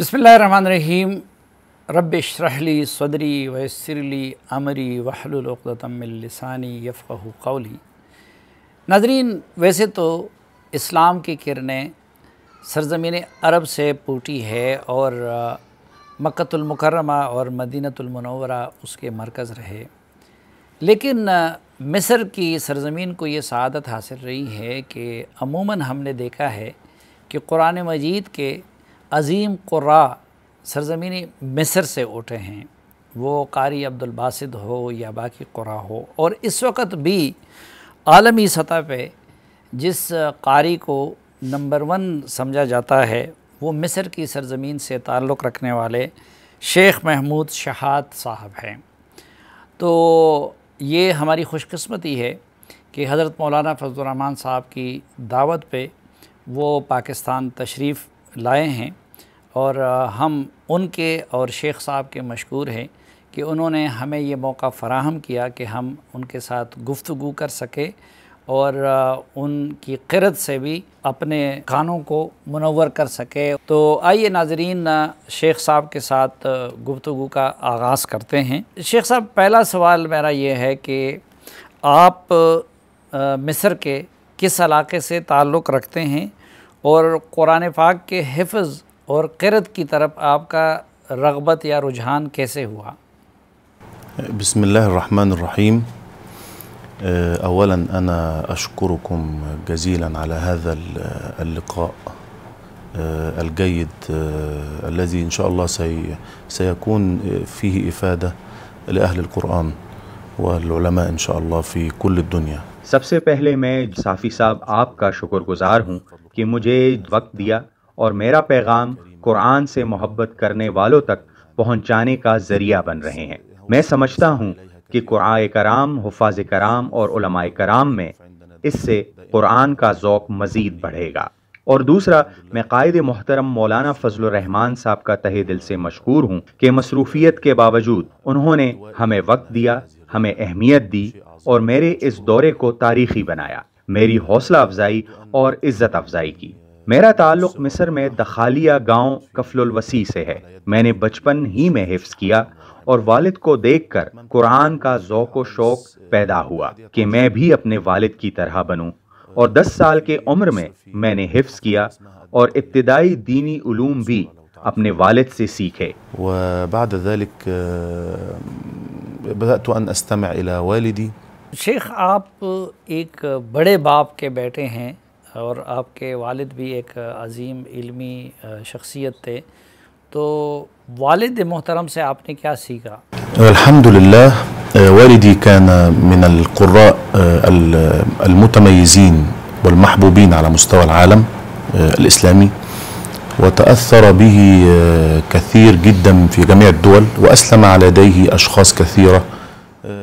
रब रबरहली सदरी वसरली अमरी वहलतमिलसानी यफ़ू कौली नाजरीन वैसे तो इस्लाम की किरणें सरजमीन अरब से पूटी है और मक्तुलमकरमा और मदीनतुलमनवरा उसके मरकज़ रहे लेकिन मिस्र की सरजमीन को ये सदत हासिल रही है कि अमूमन हमने देखा है कि कुरान मजीद के अज़ीम कुरा सरजमी मिस्र से उठे हैं वो कारी अब्दुलबासद हो या बाकी कुरा हो और इस वक्त भी आलमी सतह पर जिस कारी को नंबर वन समझा जाता है वो मिस्र की सरजमीन से ताल्लुक़ रखने वाले शेख महमूद शहाद साहब हैं तो ये हमारी खुशकस्मती है कि हज़रत मौलाना फजलरहमान साहब की दावत पे वो पाकिस्तान तशरीफ़ लाए हैं और हम उनके और शेख साहब के मशहूर हैं कि उन्होंने हमें ये मौका फ़राहम किया कि हम उनके साथ गुफ्तु कर सकें और उनकी किरत से भी अपने कानों को मनवर कर सके तो आइए नाजरीन शेख साहब के साथ गुफ्तु का आगाज़ करते हैं शेख साहब पहला सवाल मेरा ये है कि आप मिस्र के किस इलाके से ताल्लुक़ रखते हैं और कुरान पाक के हिफ़ قرد کی طرف آپ کا رغبت یا رجحان کیسے ہوا بسم الله الرحمن الرحيم أولا أنا أشكركم جزيلا على هذا اللقاء الجيد الذي إن شاء الله سي سيكون فيه إفادة لأهل القرآن والعلماء إن شاء الله في كل الدنيا میں صافی صاحب آپ کا شکر گزار ہوں کہ مجھے وقت دیا और मेरा पैगाम कुरान से मोहब्बत करने वालों तक पहुंचाने का ज़रिया बन रहे हैं मैं समझता हूं कि कुरान कराम हफाज कराम और कराम में इससे कुरान का जौक मज़ीद बढ़ेगा और दूसरा मैं कायद मोहतरम मौलाना फजल रहमान साहब का तहे दिल से मशहूर हूँ कि मसरूफियत के बावजूद उन्होंने हमें वक्त दिया हमें अहमियत दी और मेरे इस दौरे को तारीखी बनाया मेरी हौसला अफजाई और इज़्ज़त अफजाई की मेरा ताल्लुक मिस्र में दखालिया गांव वसी से है मैंने बचपन ही में हिफ्स किया और वालिद को देखकर कुरान का ओक शौक पैदा हुआ कि मैं भी अपने वालिद की तरह बनूं और 10 साल के उम्र में मैंने हिफ्स किया और इब्तदाई दीनी उलूम भी अपने वालिद से सीखे शेख आप एक बड़े बाप के बेटे हैं اور آپ کے والد بھی ایک عظیم علمی شخصیت تھے تو والد محترم سے آپ نے کیا سیکھا الحمدللہ والدی كان من القراء المتميزين والمحبوبين على مستوى العالم الإسلامي وتأثر به كثير جدا في جميع الدول وأسلم على يديه أشخاص كثيرة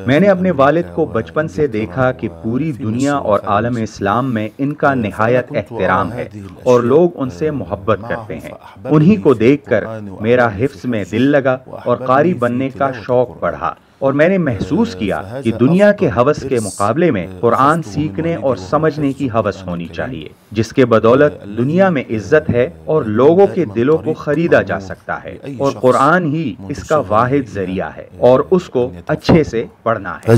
मैंने अपने वालिद को बचपन से देखा कि पूरी दुनिया और आलम इस्लाम में इनका नहायत एहतराम है और लोग उनसे मोहब्बत करते हैं उन्हीं को देखकर मेरा हिफ्स में दिल लगा और कारी बनने का शौक बढ़ा और मैंने महसूस किया कि दुनिया के हवस के मुकाबले में कुरान सीखने और समझने की हवस होनी चाहिए जिसके बदौलत दुनिया में इज्जत है और लोगों के दिलों को खरीदा जा सकता है और कुरान ही इसका वाहिद जरिया है और उसको अच्छे से पढ़ना है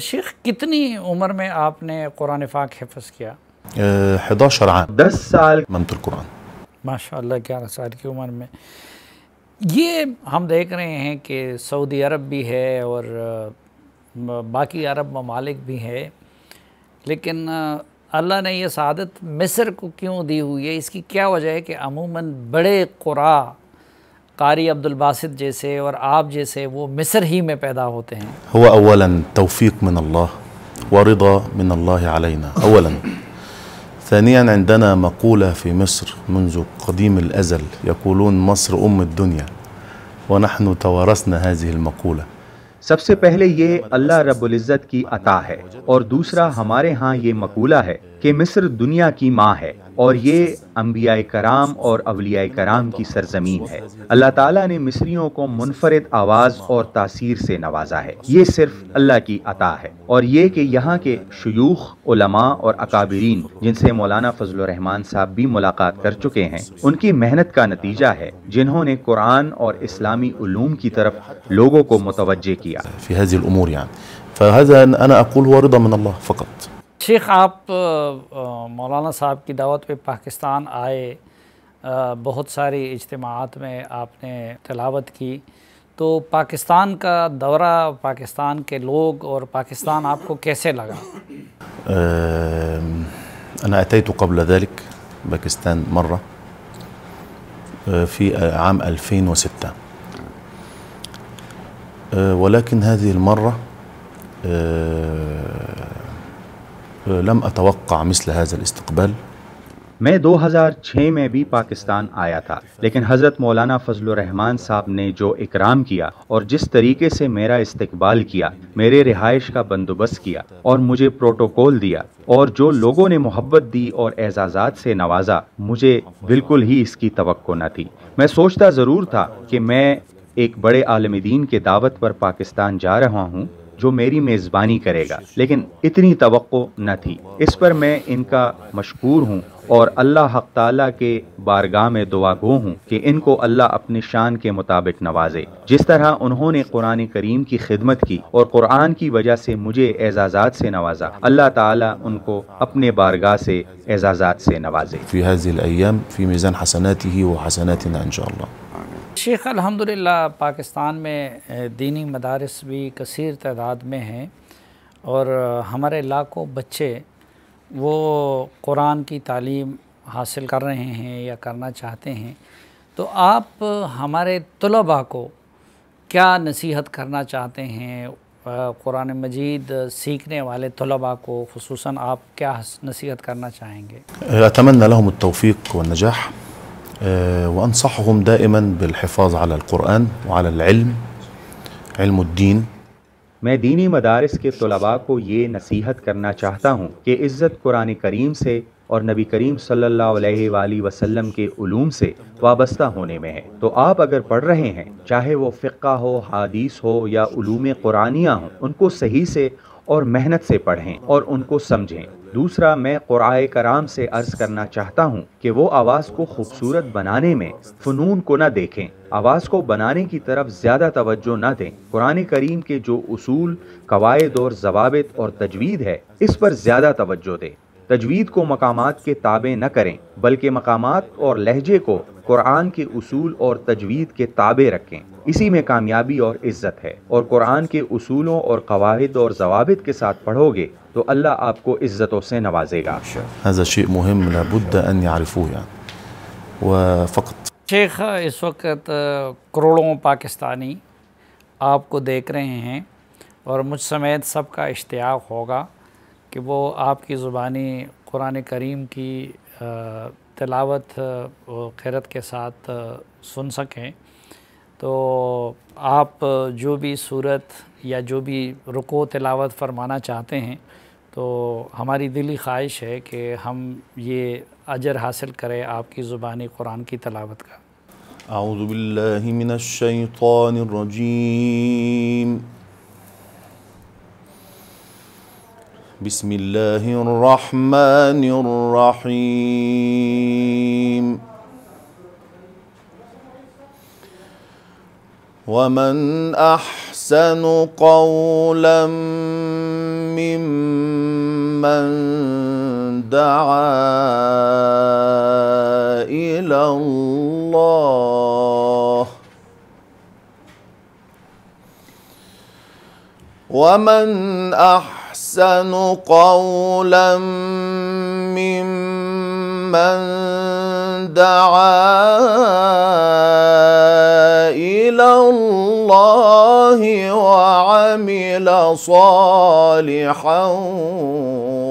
शेख कितनी उम्र में आपने कुरान पाक हिफज किया दस साल मंत्र कुरान माशा ग्यारह साल की उम्र में ये हम देख रहे हैं कि सऊदी अरब भी है और बाकी अरब ममालिक भी हैं लेकिन अल्लाह ने यह शहादत मिस्र को क्यों दी हुई है इसकी क्या वजह है कि अमूमन बड़े कुरा कारी अब्दुलबासित जैसे और आप जैसे वो मिस्र ही में पैदा होते हैं हुआ ثانيا عندنا مقولة في مصر منذ قديم الأزل يقولون مصر أم الدنيا ونحن توارثنا هذه المقولة सबसे पहले ये अल्लाह रब्बुल इज़्ज़त की अता है और दूसरा हमारे यहाँ ये मकूला है कि मिस्र दुनिया की माँ है और ये अम्बिया कराम और अवलिया कराम की सरजमीन है अल्लाह ताला ने मिस्रियों को मुनफरद आवाज़ और तासीर से नवाजा है ये सिर्फ अल्लाह की अता है और ये कि यहाँ के शयूख उलमा और अकाबरीन जिनसे मौलाना फजल रहमान साहब भी मुलाकात कर चुके हैं उनकी मेहनत का नतीजा है जिन्होंने कुरान और इस्लामी उलूम की तरफ लोगों को मुतवजह किया शेख आप मौलाना साहब की दावत पे पाकिस्तान आए बहुत सारी इजतमात में आपने तलावत की तो पाकिस्तान का दौरा पाकिस्तान के लोग और पाकिस्तान आपको कैसे लगा أنا أتيت قبل ذلك باكستان مرة في عام 2006 ولكن هذه المرة लम अतवक़ा मिसल हज़ल इस्तकबल मैं 2006 में भी पाकिस्तान आया था लेकिन हज़रत मौलाना फजल रहमान साहब ने जो इकराम किया और जिस तरीके से मेरा इस्तकबाल किया मेरे रिहाइश का बंदोबस्त किया और मुझे प्रोटोकॉल दिया और जो लोगों ने मोहब्बत दी और एजाजात से नवाजा मुझे बिल्कुल ही इसकी तो न थी मैं सोचता ज़रूर था कि मैं एक बड़े आलमदीन दीन के दावत पर पाकिस्तान जा रहा हूँ जो मेरी मेज़बानी करेगा लेकिन इतनी तो न थी इस पर मैं इनका मशहूर हूँ और अल्लाह हक ताला के बारगाह में दुआ गो हूँ कि इनको अल्लाह अपनी शान के मुताबिक नवाजे जिस तरह उन्होंने कुरान करीम की खिदमत की और कुरान की वजह से मुझे एजाजात से नवाजा अल्लाह ताला उनको अपने बारगाह से एजाजात से नवाजे फी शेख अल्हम्दुलिल्लाह पाकिस्तान में दीनी मदारस भी कसर तादाद में हैं और हमारे लाखों बच्चे वो कुरान की तालीम हासिल कर रहे हैं या करना चाहते हैं तो आप हमारे तलबा को क्या नसीहत करना चाहते हैं कुरान मजीद सीखने वाले तलबा को खसूस आप क्या नसीहत करना चाहेंगे तमन्ना को व وأنصحهم دائما بالحفاظ على القرآن وعلى العلم علم الدين मैं दीनी मदारस के तलबा को ये नसीहत करना चाहता हूँ कि इज़्ज़त कुरान करीम से और नबी करीम सल्ला वसलम के ूम से वाबस्ता होने में है तो आप अगर पढ़ रहे हैं चाहे वो फ़िका हो हादीस हो या ूम कुरानिया हों उनको सही से और मेहनत से पढ़ें और उनको समझें दूसरा मैं क़ुराए कराम से अर्ज़ करना चाहता हूँ कि वो आवाज़ को खूबसूरत बनाने में फ़नून को न देखें आवाज़ को बनाने की तरफ ज़्यादा तवज्जो न दें कुरान करीम के जो असूल कवायद और जवाबित और तजवीज़ है इस पर ज़्यादा तवज्जो दें तजवीद को मकाम के ताबे न करें बल्कि मकाम और लहजे को कुरान के उसूल और तजवीद के ताबे रखें इसी में कामयाबी और इज्जत है और कुरान के उसूलों और कवाद और जवाबित के साथ पढ़ोगे तो अल्लाह आपको इज्जतों से नवाजेगा शेख इस वक्त करोड़ों पाकिस्तानी आपको देख रहे हैं और मुझ समेत सबका इश्तियाक होगा कि वो आपकी ज़ुबानी कुरान करीम की तलावत खैरत के साथ सुन सकें तो आप जो भी सूरत या जो भी रुको तलावत फरमाना चाहते हैं तो हमारी दिली ख्वाहिश है कि हम ये अजर हासिल करें आपकी ज़ुबानी कुरान की तलावत का بسم الله الرحمن الرحيم ومن احسن قولا ممن دعا الى الله ومن احسن أحسن قولا ممن دعا إلى الله وعمل صالحا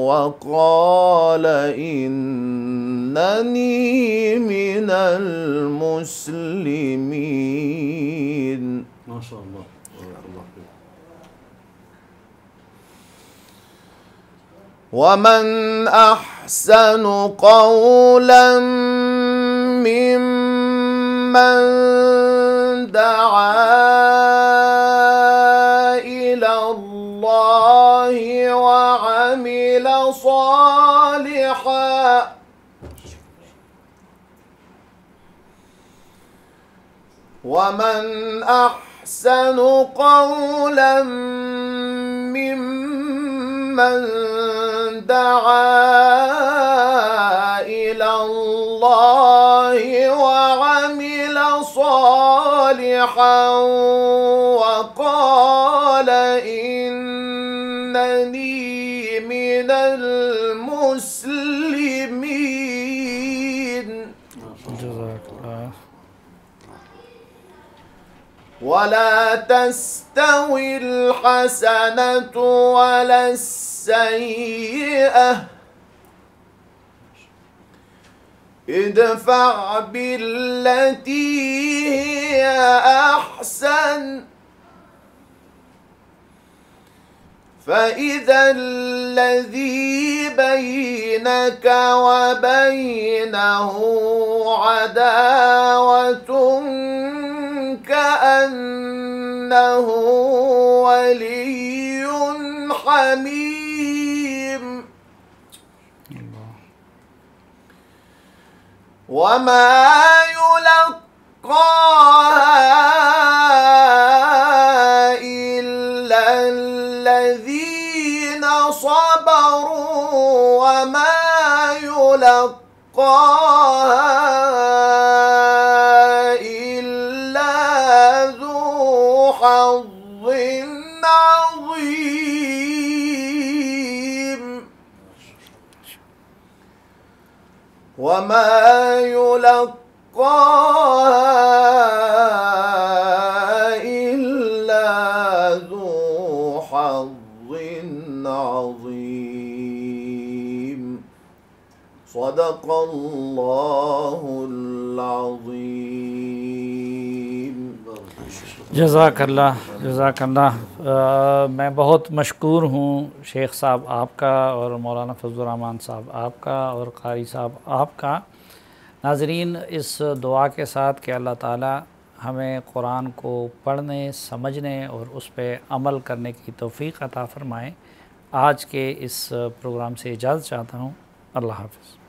وقال إنني من المسلمين ما شاء الله ومن احسن قولا ممن دعا الى الله وعمل صالحا ومن احسن قولا ممن دعا إلى الله وعمل صالحا وقال ولا تستوي الحسنة ولا السيئة ادفع بالتي هي أحسن فإذا الذي بينك وبينه عداوة أنه ولي حميم وما يلقاها إلا الذين صبروا وما يلقاها وما يلقاها إلا ذو حظ عظيم صدق الله العظيم जजाक अल्लाह मैं बहुत मशहूर हूँ शेख साहब आपका और मौलाना फजलरहमान साहब आपका और कारी साहब आपका नाजरीन इस दुआ के साथ कि अल्लाह ताला हमें कुरान को पढ़ने समझने और उस पर अमल करने की तोफ़ी अता फ़रमाएँ आज के इस प्रोग्राम से इजाज़त चाहता हूँ अल्लाह हाफिज़